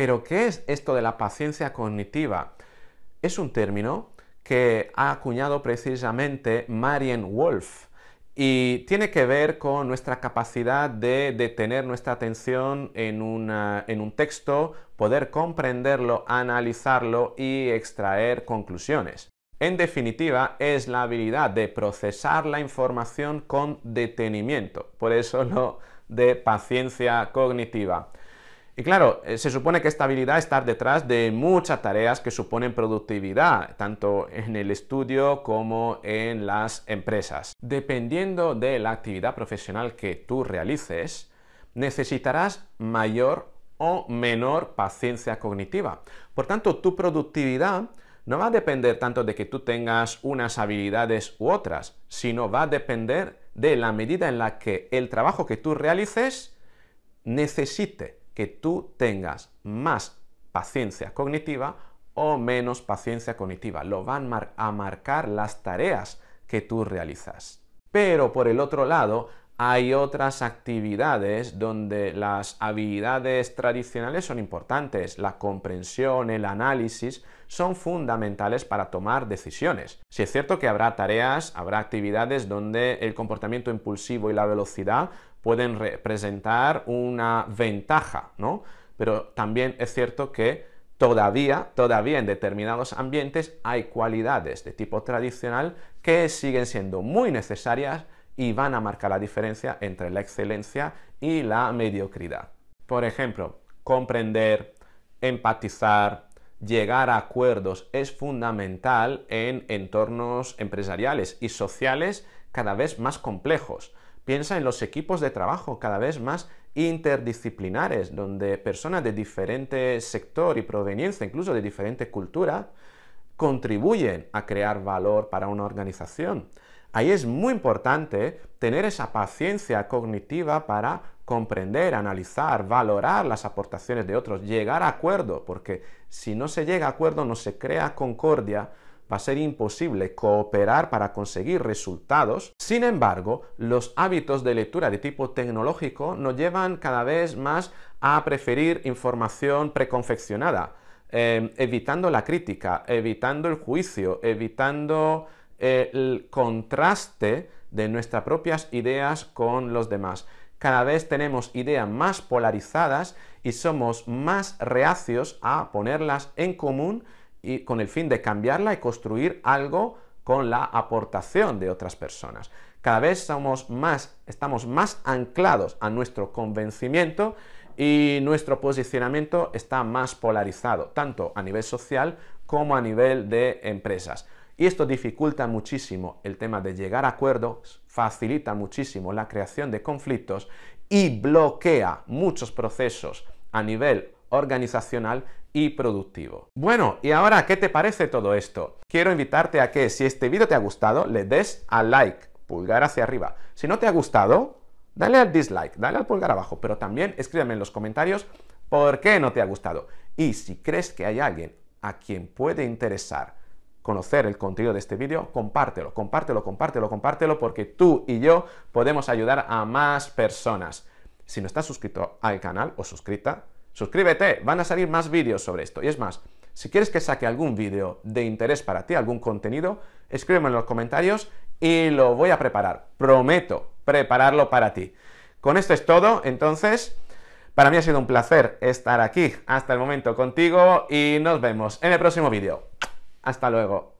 Pero, ¿qué es esto de la paciencia cognitiva? Es un término que ha acuñado precisamente Marian Wolf y tiene que ver con nuestra capacidad de detener nuestra atención en, en un texto, poder comprenderlo, analizarlo y extraer conclusiones. En definitiva, es la habilidad de procesar la información con detenimiento, por eso lo de paciencia cognitiva. Y claro, eh, se supone que esta habilidad está detrás de muchas tareas que suponen productividad, tanto en el estudio como en las empresas. Dependiendo de la actividad profesional que tú realices, necesitarás mayor o menor paciencia cognitiva. Por tanto, tu productividad no va a depender tanto de que tú tengas unas habilidades u otras, sino va a depender de la medida en la que el trabajo que tú realices necesite que tú tengas más paciencia cognitiva o menos paciencia cognitiva. Lo van a marcar las tareas que tú realizas. Pero por el otro lado, hay otras actividades donde las habilidades tradicionales son importantes, la comprensión, el análisis, son fundamentales para tomar decisiones. Si es cierto que habrá tareas, habrá actividades donde el comportamiento impulsivo y la velocidad pueden representar una ventaja, ¿no? Pero también es cierto que todavía, todavía en determinados ambientes hay cualidades de tipo tradicional que siguen siendo muy necesarias y van a marcar la diferencia entre la excelencia y la mediocridad. Por ejemplo, comprender, empatizar, llegar a acuerdos es fundamental en entornos empresariales y sociales cada vez más complejos. Piensa en los equipos de trabajo cada vez más interdisciplinares, donde personas de diferente sector y proveniencia, incluso de diferente cultura, contribuyen a crear valor para una organización. Ahí es muy importante tener esa paciencia cognitiva para comprender, analizar, valorar las aportaciones de otros, llegar a acuerdo, porque si no se llega a acuerdo, no se crea concordia, va a ser imposible cooperar para conseguir resultados. Sin embargo, los hábitos de lectura de tipo tecnológico nos llevan cada vez más a preferir información preconfeccionada, eh, evitando la crítica, evitando el juicio, evitando el contraste de nuestras propias ideas con los demás. Cada vez tenemos ideas más polarizadas y somos más reacios a ponerlas en común y con el fin de cambiarla y construir algo con la aportación de otras personas. Cada vez estamos más anclados a nuestro convencimiento y nuestro posicionamiento está más polarizado, tanto a nivel social como a nivel de empresas. Y esto dificulta muchísimo el tema de llegar a acuerdos, facilita muchísimo la creación de conflictos y bloquea muchos procesos a nivel organizacional y productivo. Bueno, y ahora, ¿qué te parece todo esto? Quiero invitarte a que si este vídeo te ha gustado, le des al like, pulgar hacia arriba. Si no te ha gustado, dale al dislike, dale al pulgar abajo, pero también escríbeme en los comentarios por qué no te ha gustado. Y si crees que hay alguien a quien puede interesar conocer el contenido de este vídeo, compártelo, compártelo, compártelo, compártelo, porque tú y yo podemos ayudar a más personas. Si no estás suscrito al canal o suscrita, suscríbete, van a salir más vídeos sobre esto. Y es más, si quieres que saque algún vídeo de interés para ti, algún contenido, escríbeme en los comentarios y lo voy a preparar. Prometo prepararlo para ti. Con esto es todo, entonces, para mí ha sido un placer estar aquí hasta el momento contigo y nos vemos en el próximo vídeo. Hasta luego.